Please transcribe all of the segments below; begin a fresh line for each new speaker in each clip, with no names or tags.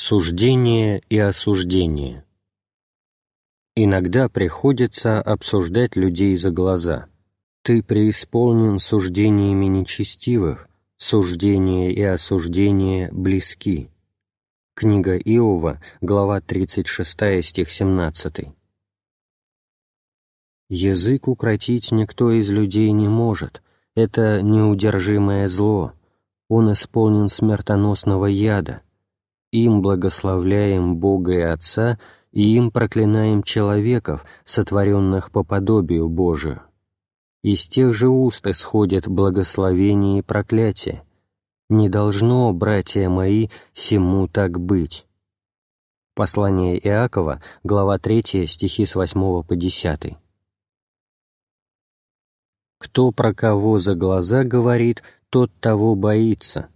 Суждение и осуждение. Иногда приходится обсуждать людей за глаза. Ты преисполнен суждениями нечестивых, суждение и осуждение близки. Книга Иова, глава 36, стих 17. Язык укротить никто из людей не может, это неудержимое зло. Он исполнен смертоносного яда — им благословляем Бога и Отца, и им проклинаем человеков, сотворенных по подобию Божию. Из тех же уст исходят благословение и проклятие. Не должно, братья мои, всему так быть». Послание Иакова, глава 3, стихи с 8 по 10. «Кто про кого за глаза говорит, тот того боится»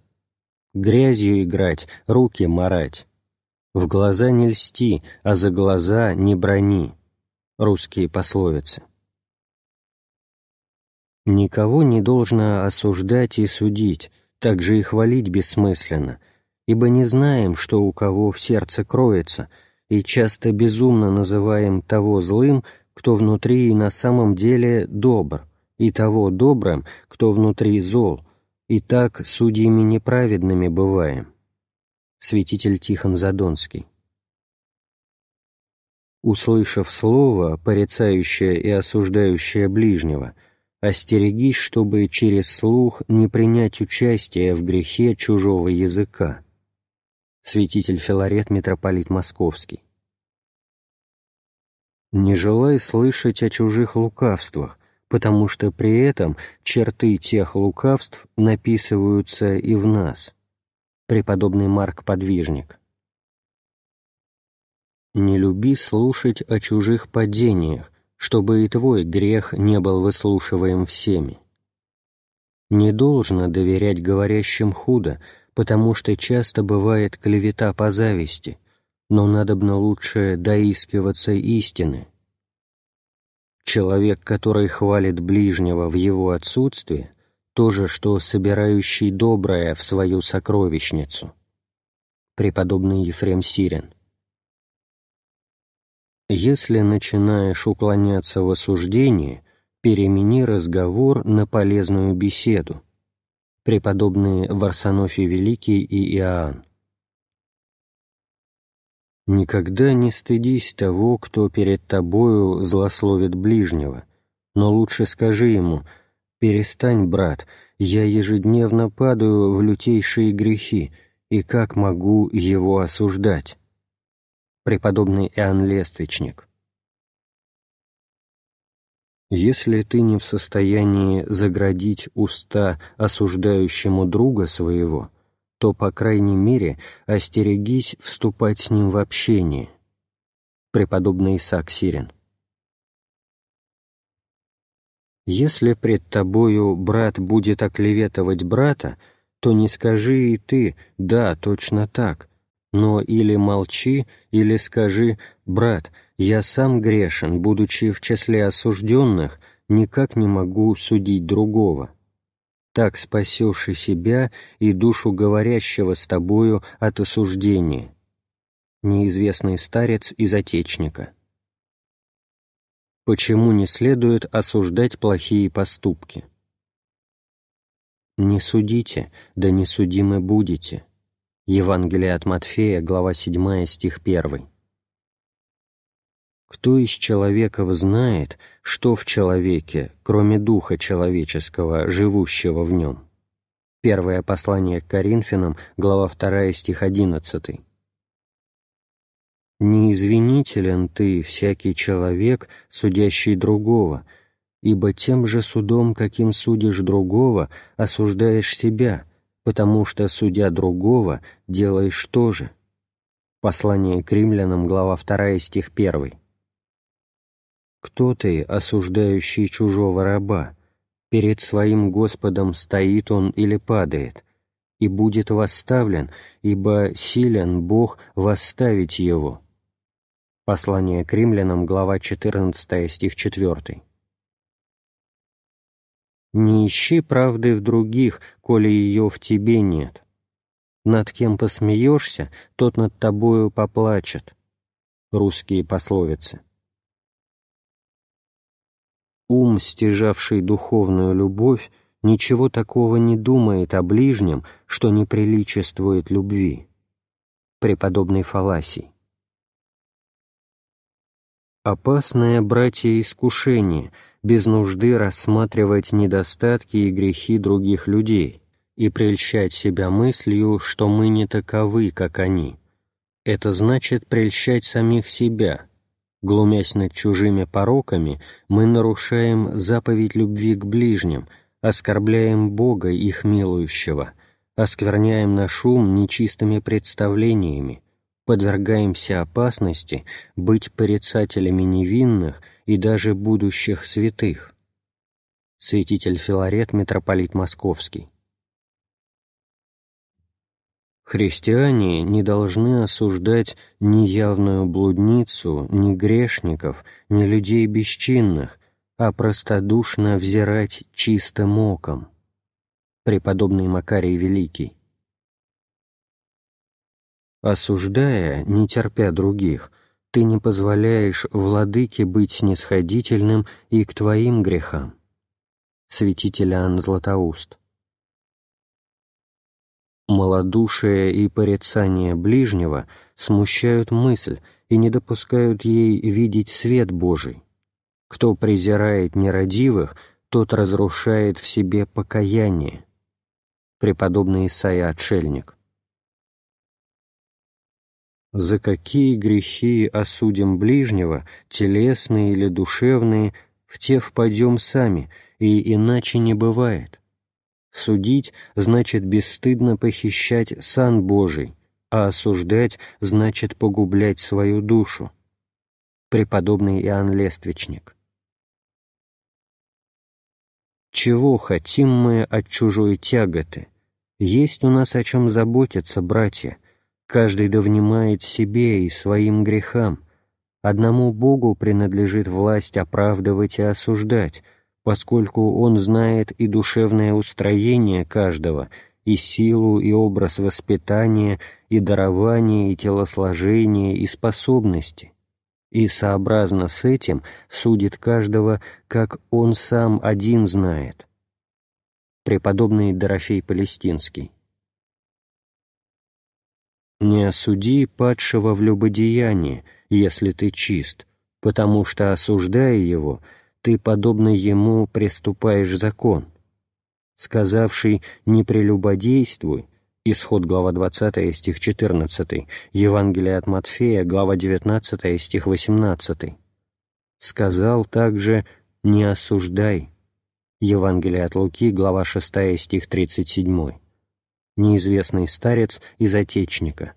грязью играть, руки марать. В глаза не льсти, а за глаза не брони. Русские пословицы. Никого не должно осуждать и судить, также и хвалить бессмысленно, ибо не знаем, что у кого в сердце кроется, и часто безумно называем того злым, кто внутри и на самом деле добр, и того добрым, кто внутри зол, и так судьями неправедными бываем. Святитель Тихон Задонский. Услышав слово, порицающее и осуждающее ближнего, остерегись, чтобы через слух не принять участие в грехе чужого языка. Святитель Филарет, митрополит Московский. Не желай слышать о чужих лукавствах, потому что при этом черты тех лукавств написываются и в нас. Преподобный Марк Подвижник. «Не люби слушать о чужих падениях, чтобы и твой грех не был выслушиваем всеми. Не должно доверять говорящим худо, потому что часто бывает клевета по зависти, но надобно лучше доискиваться истины, Человек, который хвалит ближнего в его отсутствии, то же, что собирающий доброе в свою сокровищницу. Преподобный Ефрем Сирин. Если начинаешь уклоняться в осуждении, перемени разговор на полезную беседу. Преподобные Варсонофий Великий и Иоанн. «Никогда не стыдись того, кто перед тобою злословит ближнего, но лучше скажи ему, «Перестань, брат, я ежедневно падаю в лютейшие грехи, и как могу его осуждать?» Преподобный Иоанн Лествичник «Если ты не в состоянии заградить уста осуждающему друга своего, — то, по крайней мере, остерегись вступать с ним в общение. Преподобный Исаак Сирин. Если пред тобою брат будет оклеветовать брата, то не скажи и ты «да, точно так», но или молчи, или скажи «брат, я сам грешен, будучи в числе осужденных, никак не могу судить другого» так спасешь и себя, и душу говорящего с тобою от осуждения». Неизвестный старец из Отечника. Почему не следует осуждать плохие поступки? «Не судите, да не судимы будете». Евангелие от Матфея, глава 7, стих 1. Кто из человеков знает, что в человеке, кроме духа человеческого, живущего в нем? Первое послание к Коринфянам, глава 2, стих 11. «Неизвинителен ты, всякий человек, судящий другого, ибо тем же судом, каким судишь другого, осуждаешь себя, потому что, судя другого, делаешь то же». Послание к римлянам, глава 2, стих 1. «Кто ты, осуждающий чужого раба? Перед своим Господом стоит он или падает, и будет восставлен, ибо силен Бог восставить его». Послание к римлянам, глава 14, стих 4. «Не ищи правды в других, коли ее в тебе нет. Над кем посмеешься, тот над тобою поплачет». Русские пословицы. Ум, стяжавший духовную любовь, ничего такого не думает о ближнем, что не приличествует любви. Преподобный Фаласий. Опасное братья искушение без нужды рассматривать недостатки и грехи других людей и прельщать себя мыслью, что мы не таковы, как они. Это значит прельщать самих себя — Глумясь над чужими пороками, мы нарушаем заповедь любви к ближним, оскорбляем Бога, их милующего, оскверняем наш ум нечистыми представлениями, подвергаемся опасности быть порицателями невинных и даже будущих святых. Святитель Филарет, митрополит Московский. Христиане не должны осуждать ни явную блудницу, ни грешников, ни людей бесчинных, а простодушно взирать чистым оком. Преподобный Макарий Великий. Осуждая, не терпя других, ты не позволяешь владыке быть снисходительным и к твоим грехам. Святитель Иоанн Златоуст. Малодушие и порицание ближнего смущают мысль и не допускают ей видеть свет Божий. Кто презирает нерадивых, тот разрушает в себе покаяние. Преподобный Исаия Отшельник. За какие грехи осудим ближнего, телесные или душевные, в те впадем сами, и иначе не бывает. Судить значит бесстыдно похищать сан Божий, а осуждать значит погублять свою душу. Преподобный Иоанн Лествичник. Чего хотим мы от чужой тяготы? Есть у нас о чем заботиться, братья. Каждый да внимает себе и своим грехам. Одному Богу принадлежит власть оправдывать и осуждать — поскольку он знает и душевное устроение каждого, и силу, и образ воспитания, и дарование, и телосложение, и способности, и сообразно с этим судит каждого, как он сам один знает. Преподобный Дорофей Палестинский «Не осуди падшего в любодеянии, если ты чист, потому что, осуждая его, — ты, подобно ему, приступаешь закон. Сказавший «не прелюбодействуй» Исход, глава 20, стих 14, Евангелие от Матфея, глава 19, стих 18. Сказал также «не осуждай». Евангелие от Луки, глава 6, стих 37. Неизвестный старец из Отечника.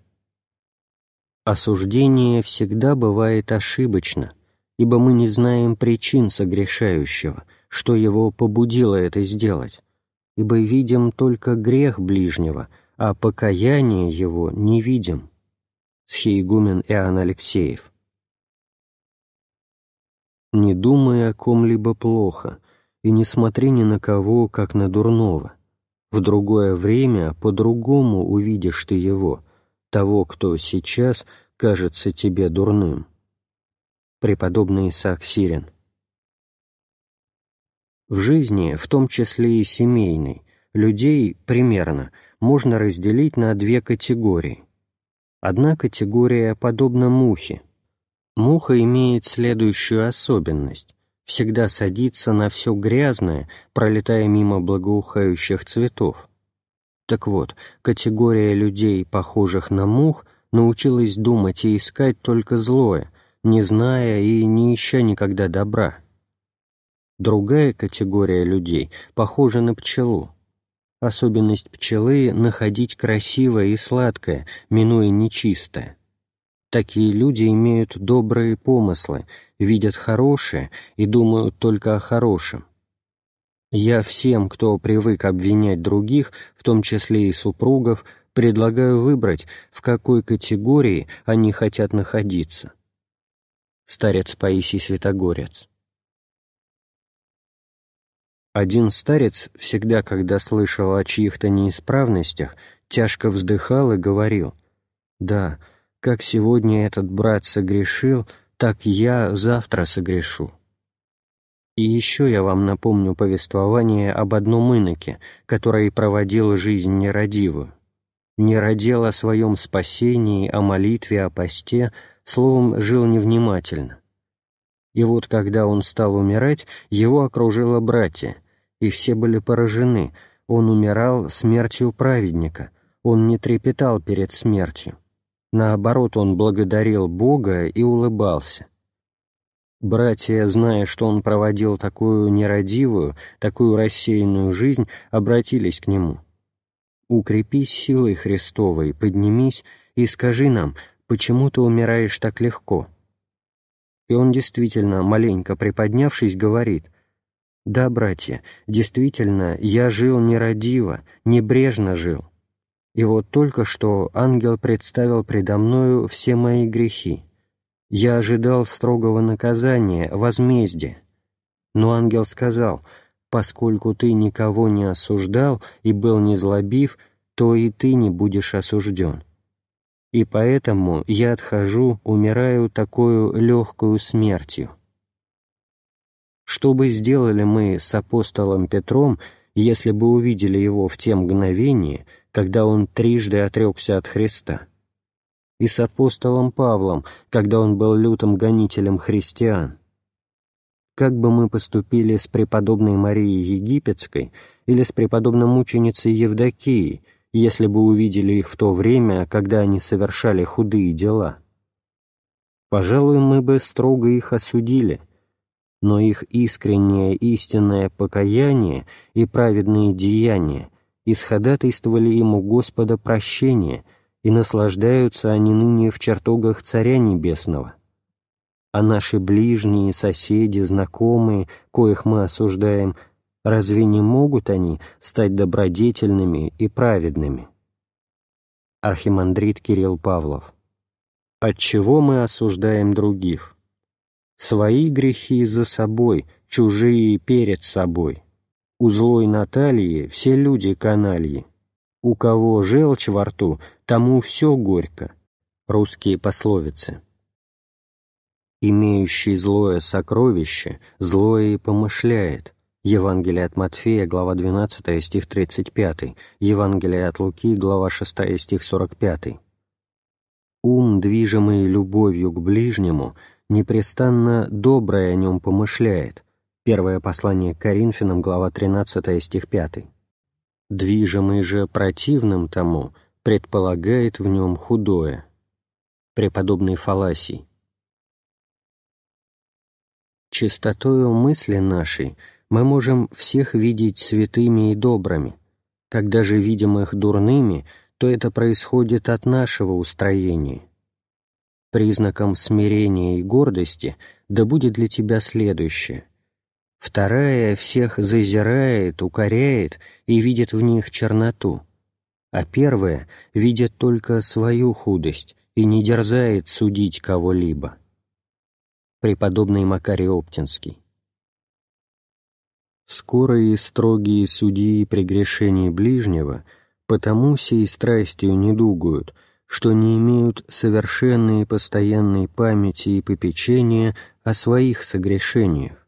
Осуждение всегда бывает ошибочно – ибо мы не знаем причин согрешающего, что его побудило это сделать, ибо видим только грех ближнего, а покаяние его не видим. Схиегумен Иоанн Алексеев. «Не думай о ком-либо плохо, и не смотри ни на кого, как на дурного. В другое время по-другому увидишь ты его, того, кто сейчас кажется тебе дурным» преподобный Исаак Сирин. В жизни, в том числе и семейной, людей примерно можно разделить на две категории. Одна категория подобна мухе. Муха имеет следующую особенность всегда садится на все грязное, пролетая мимо благоухающих цветов. Так вот, категория людей, похожих на мух, научилась думать и искать только злое, не зная и не ища никогда добра. Другая категория людей похожа на пчелу. Особенность пчелы — находить красивое и сладкое, минуя нечистое. Такие люди имеют добрые помыслы, видят хорошее и думают только о хорошем. Я всем, кто привык обвинять других, в том числе и супругов, предлагаю выбрать, в какой категории они хотят находиться старец Паисий Святогорец. Один старец всегда, когда слышал о чьих-то неисправностях, тяжко вздыхал и говорил, «Да, как сегодня этот брат согрешил, так я завтра согрешу». И еще я вам напомню повествование об одном иноке, который проводил жизнь нерадивую. Не родил о своем спасении, о молитве, о посте — словом, жил невнимательно. И вот когда он стал умирать, его окружило братья, и все были поражены, он умирал смертью праведника, он не трепетал перед смертью. Наоборот, он благодарил Бога и улыбался. Братья, зная, что он проводил такую нерадивую, такую рассеянную жизнь, обратились к нему. «Укрепись силой Христовой, поднимись и скажи нам, почему ты умираешь так легко?» И он действительно, маленько приподнявшись, говорит, «Да, братья, действительно, я жил нерадиво, небрежно жил. И вот только что ангел представил предо мною все мои грехи. Я ожидал строгого наказания, возмездия. Но ангел сказал, «Поскольку ты никого не осуждал и был незлобив, то и ты не будешь осужден и поэтому я отхожу, умираю такую легкую смертью. Что бы сделали мы с апостолом Петром, если бы увидели его в те мгновения, когда он трижды отрекся от Христа? И с апостолом Павлом, когда он был лютым гонителем христиан? Как бы мы поступили с преподобной Марией Египетской или с преподобной мученицей Евдокией, если бы увидели их в то время, когда они совершали худые дела. Пожалуй, мы бы строго их осудили, но их искреннее истинное покаяние и праведные деяния исходатайствовали ему Господа прощения, и наслаждаются они ныне в чертогах Царя Небесного. А наши ближние, соседи, знакомые, коих мы осуждаем – разве не могут они стать добродетельными и праведными? Архимандрит Кирилл Павлов. Отчего мы осуждаем других? Свои грехи за собой, чужие перед собой. У злой Натальи все люди канальи. У кого желчь во рту, тому все горько. Русские пословицы. Имеющий злое сокровище, злое и помышляет. Евангелие от Матфея, глава 12, стих 35, Евангелие от Луки, глава 6, стих 45. Ум, движимый любовью к ближнему, непрестанно доброе о нем помышляет. Первое послание к Коринфянам, глава 13, стих 5. Движимый же противным тому предполагает в нем худое. Преподобный Фаласий. Чистотою мысли нашей — мы можем всех видеть святыми и добрыми. Когда же видим их дурными, то это происходит от нашего устроения. Признаком смирения и гордости да будет для тебя следующее. Вторая всех зазирает, укоряет и видит в них черноту, а первая видит только свою худость и не дерзает судить кого-либо. Преподобный Макарий Оптинский Скорые и строгие судьи прегрешений ближнего потому сей страстью не дугают, что не имеют совершенной и постоянной памяти и попечения о своих согрешениях.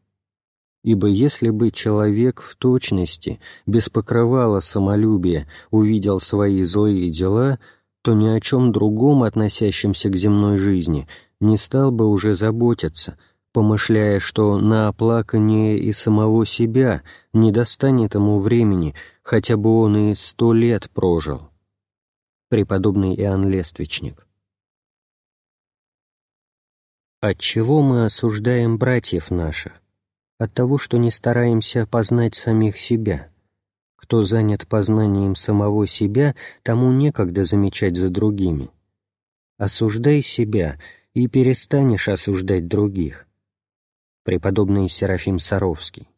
Ибо если бы человек в точности, без покрывала самолюбия, увидел свои злые дела, то ни о чем другом, относящемся к земной жизни, не стал бы уже заботиться – помышляя, что на оплакание и самого себя не достанет ему времени, хотя бы он и сто лет прожил. Преподобный Иоанн Лествичник. Отчего мы осуждаем братьев наших? От того, что не стараемся познать самих себя. Кто занят познанием самого себя, тому некогда замечать за другими. Осуждай себя, и перестанешь осуждать других преподобный Серафим Саровский.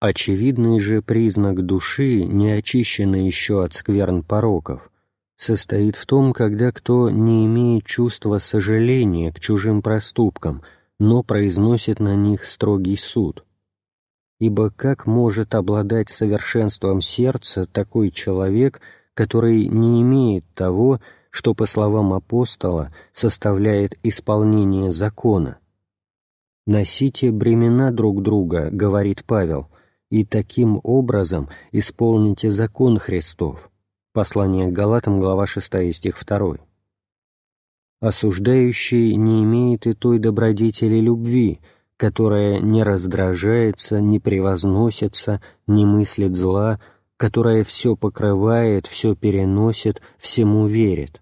Очевидный же признак души, не очищенной еще от скверн пороков, состоит в том, когда кто не имеет чувства сожаления к чужим проступкам, но произносит на них строгий суд. Ибо как может обладать совершенством сердца такой человек, который не имеет того, что, по словам апостола, составляет исполнение закона, «Носите бремена друг друга», — говорит Павел, «и таким образом исполните закон Христов». Послание к Галатам, глава 6, стих 2. «Осуждающий не имеет и той добродетели любви, которая не раздражается, не превозносится, не мыслит зла, которая все покрывает, все переносит, всему верит.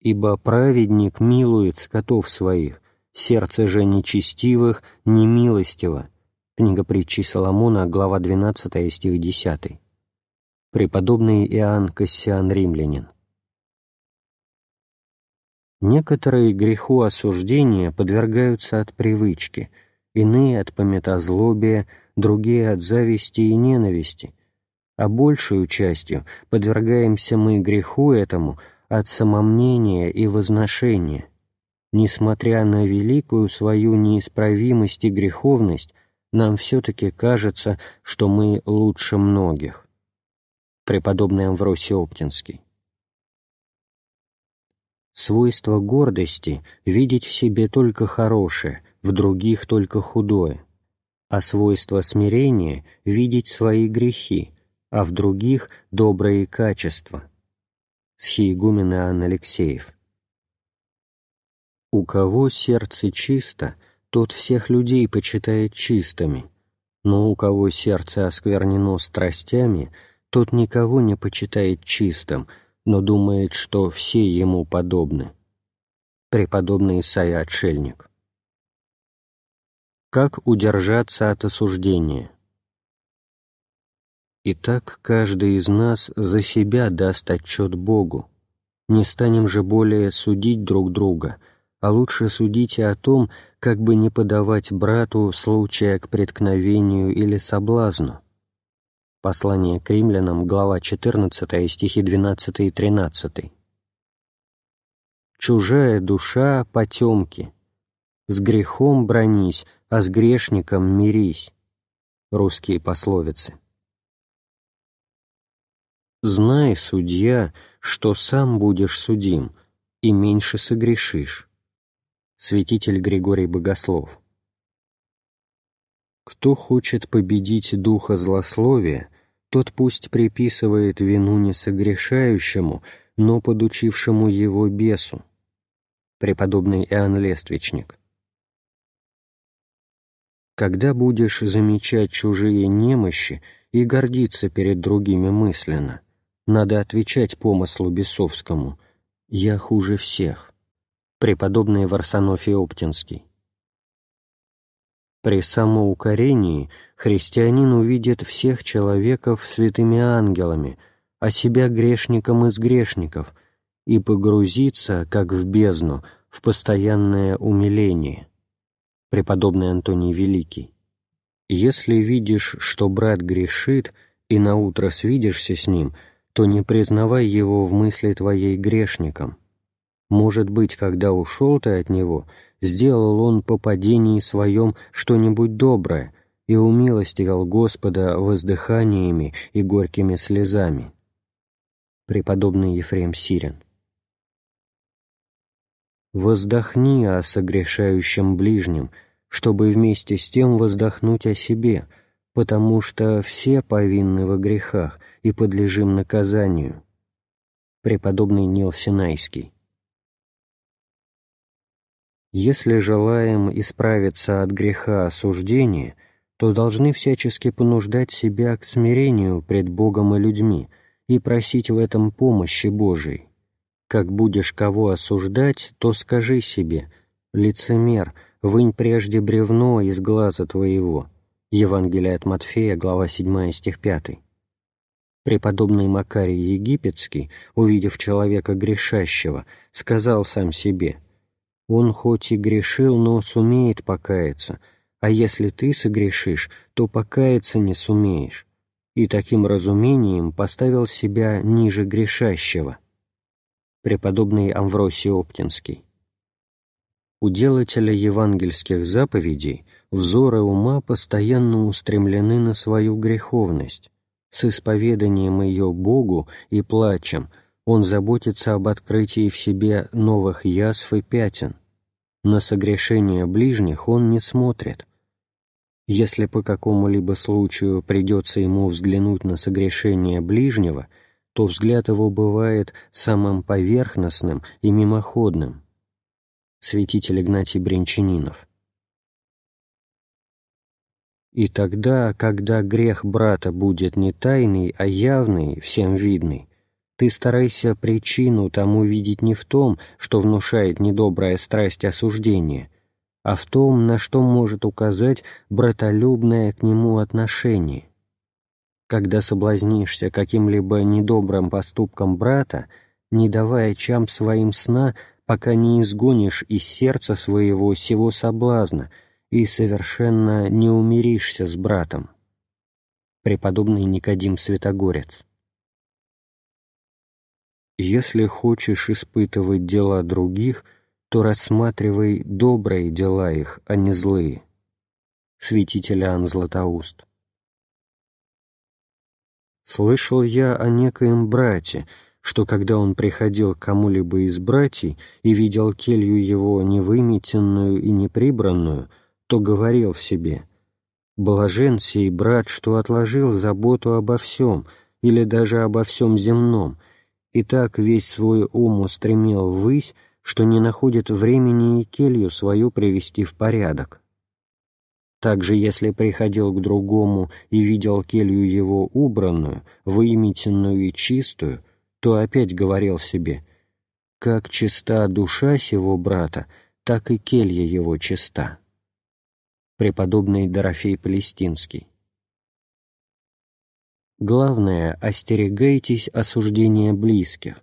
Ибо праведник милует скотов своих, сердце же нечестивых немилостиво». Книга притчи Соломона, глава 12, стих 10. Преподобный Иоанн Кассиан Римлянин. Некоторые греху осуждения подвергаются от привычки, иные — от пометозлобия, другие — от зависти и ненависти, а большую частью подвергаемся мы греху этому от самомнения и возношения — несмотря на великую свою неисправимость и греховность, нам все-таки кажется, что мы лучше многих. Преподобный Амвросий Оптинский. Свойство гордости — видеть в себе только хорошее, в других только худое, а свойство смирения — видеть свои грехи, а в других — добрые качества. Схиегумен Иоанн Алексеев. «У кого сердце чисто, тот всех людей почитает чистыми, но у кого сердце осквернено страстями, тот никого не почитает чистым, но думает, что все ему подобны». Преподобный Исаия Отшельник. Как удержаться от осуждения? Итак, каждый из нас за себя даст отчет Богу. Не станем же более судить друг друга — а лучше судите о том, как бы не подавать брату случая к преткновению или соблазну. Послание к римлянам, глава 14, стихи 12 и 13. «Чужая душа — потемки. С грехом бронись, а с грешником мирись» — русские пословицы. «Знай, судья, что сам будешь судим, и меньше согрешишь» святитель Григорий Богослов. «Кто хочет победить духа злословия, тот пусть приписывает вину не согрешающему, но подучившему его бесу». Преподобный Иоанн Лествичник. «Когда будешь замечать чужие немощи и гордиться перед другими мысленно, надо отвечать помыслу бесовскому «Я хуже всех» преподобный Варсонофий Оптинский. При самоукорении христианин увидит всех человеков святыми ангелами, а себя грешником из грешников, и погрузится, как в бездну, в постоянное умиление. Преподобный Антоний Великий. Если видишь, что брат грешит, и наутро свидишься с ним, то не признавай его в мысли твоей грешником — может быть, когда ушел ты от него, сделал он по падении своем что-нибудь доброе и умилостивил Господа воздыханиями и горькими слезами. Преподобный Ефрем Сирин. «Воздохни о согрешающем ближнем, чтобы вместе с тем воздохнуть о себе, потому что все повинны во грехах и подлежим наказанию». Преподобный Нил Синайский. Если желаем исправиться от греха осуждения, то должны всячески понуждать себя к смирению пред Богом и людьми и просить в этом помощи Божией. Как будешь кого осуждать, то скажи себе «Лицемер, вынь прежде бревно из глаза твоего». Евангелие от Матфея, глава 7, стих 5. Преподобный Макарий Египетский, увидев человека грешащего, сказал сам себе – он хоть и грешил, но сумеет покаяться, а если ты согрешишь, то покаяться не сумеешь. И таким разумением поставил себя ниже грешащего. Преподобный Амвросий Оптинский. У делателя евангельских заповедей взоры ума постоянно устремлены на свою греховность, с исповеданием ее Богу и плачем – он заботится об открытии в себе новых язв и пятен. На согрешение ближних он не смотрит. Если по какому-либо случаю придется ему взглянуть на согрешение ближнего, то взгляд его бывает самым поверхностным и мимоходным. Святитель Игнатий Брянчанинов. И тогда, когда грех брата будет не тайный, а явный, всем видный, ты старайся причину тому видеть не в том, что внушает недобрая страсть осуждения, а в том, на что может указать братолюбное к нему отношение. Когда соблазнишься каким-либо недобрым поступком брата, не давая чам своим сна, пока не изгонишь из сердца своего сего соблазна и совершенно не умиришься с братом. Преподобный Никодим Святогорец если хочешь испытывать дела других, то рассматривай добрые дела их, а не злые. Святитель Иоанн Златоуст. Слышал я о некоем брате, что когда он приходил к кому-либо из братьей и видел келью его невыметенную и неприбранную, то говорил в себе «Блажен сей брат, что отложил заботу обо всем или даже обо всем земном, и так весь свой ум устремил ввысь, что не находит времени и келью свою привести в порядок. Также, если приходил к другому и видел келью его убранную, выимительную и чистую, то опять говорил себе «Как чиста душа сего брата, так и келья его чиста». Преподобный Дорофей Палестинский Главное, остерегайтесь осуждения близких.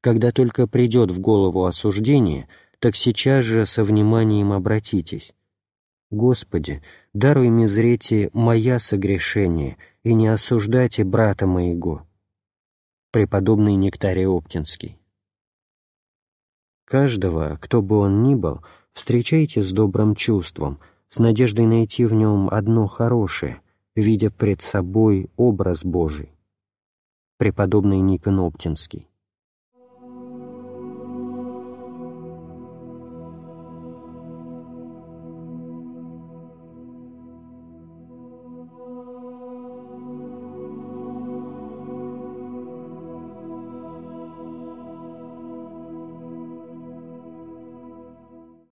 Когда только придет в голову осуждение, так сейчас же со вниманием обратитесь. «Господи, даруй мне зрете моя согрешение, и не осуждайте брата моего». Преподобный Нектарий Оптинский. Каждого, кто бы он ни был, встречайте с добрым чувством, с надеждой найти в нем одно хорошее — видя пред собой образ Божий. Преподобный Никон Оптинский.